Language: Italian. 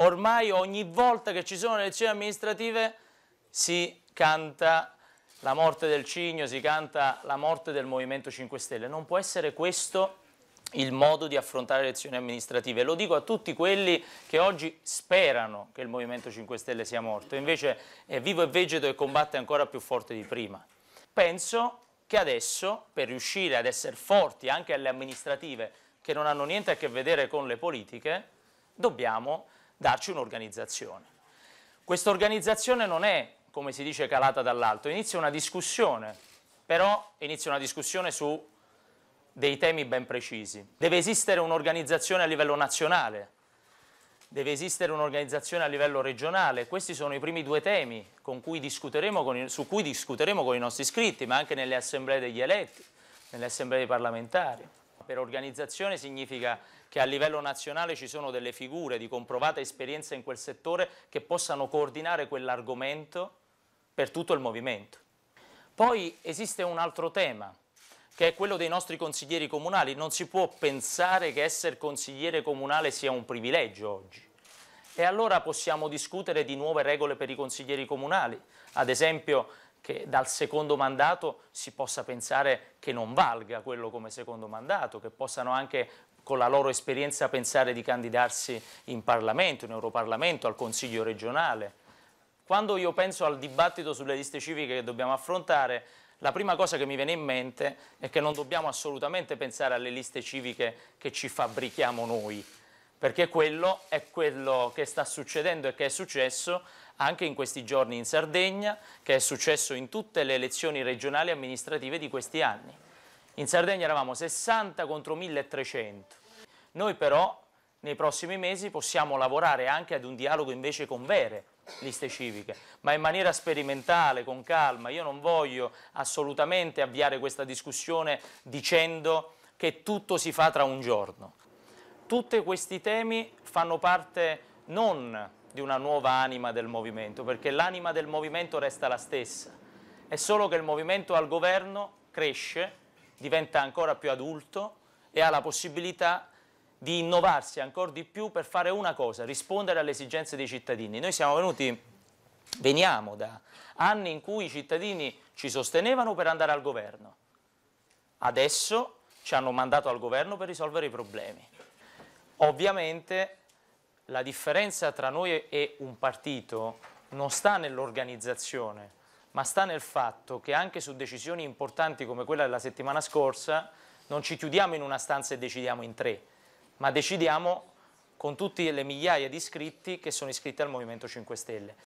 ormai ogni volta che ci sono le elezioni amministrative si canta la morte del cigno, si canta la morte del Movimento 5 Stelle. Non può essere questo il modo di affrontare le elezioni amministrative. Lo dico a tutti quelli che oggi sperano che il Movimento 5 Stelle sia morto, invece è vivo e vegeto e combatte ancora più forte di prima. Penso che adesso, per riuscire ad essere forti anche alle amministrative, che non hanno niente a che vedere con le politiche, dobbiamo darci un'organizzazione. Questa organizzazione non è, come si dice, calata dall'alto, inizia una discussione, però inizia una discussione su dei temi ben precisi. Deve esistere un'organizzazione a livello nazionale, deve esistere un'organizzazione a livello regionale. Questi sono i primi due temi cui i, su cui discuteremo con i nostri iscritti, ma anche nelle assemblee degli eletti, nelle assemblee parlamentari per organizzazione significa che a livello nazionale ci sono delle figure di comprovata esperienza in quel settore che possano coordinare quell'argomento per tutto il movimento. Poi esiste un altro tema, che è quello dei nostri consiglieri comunali. Non si può pensare che essere consigliere comunale sia un privilegio oggi. E allora possiamo discutere di nuove regole per i consiglieri comunali. Ad esempio che dal secondo mandato si possa pensare che non valga quello come secondo mandato, che possano anche con la loro esperienza pensare di candidarsi in Parlamento, in Europarlamento, al Consiglio regionale. Quando io penso al dibattito sulle liste civiche che dobbiamo affrontare, la prima cosa che mi viene in mente è che non dobbiamo assolutamente pensare alle liste civiche che ci fabbrichiamo noi, perché quello è quello che sta succedendo e che è successo anche in questi giorni in Sardegna, che è successo in tutte le elezioni regionali e amministrative di questi anni. In Sardegna eravamo 60 contro 1300. Noi però nei prossimi mesi possiamo lavorare anche ad un dialogo invece con vere liste civiche, ma in maniera sperimentale, con calma. Io non voglio assolutamente avviare questa discussione dicendo che tutto si fa tra un giorno tutti questi temi fanno parte non di una nuova anima del movimento, perché l'anima del movimento resta la stessa, è solo che il movimento al governo cresce, diventa ancora più adulto e ha la possibilità di innovarsi ancora di più per fare una cosa, rispondere alle esigenze dei cittadini. Noi siamo venuti, veniamo da anni in cui i cittadini ci sostenevano per andare al governo, adesso ci hanno mandato al governo per risolvere i problemi. Ovviamente la differenza tra noi e un partito non sta nell'organizzazione, ma sta nel fatto che anche su decisioni importanti come quella della settimana scorsa non ci chiudiamo in una stanza e decidiamo in tre, ma decidiamo con tutte le migliaia di iscritti che sono iscritti al Movimento 5 Stelle.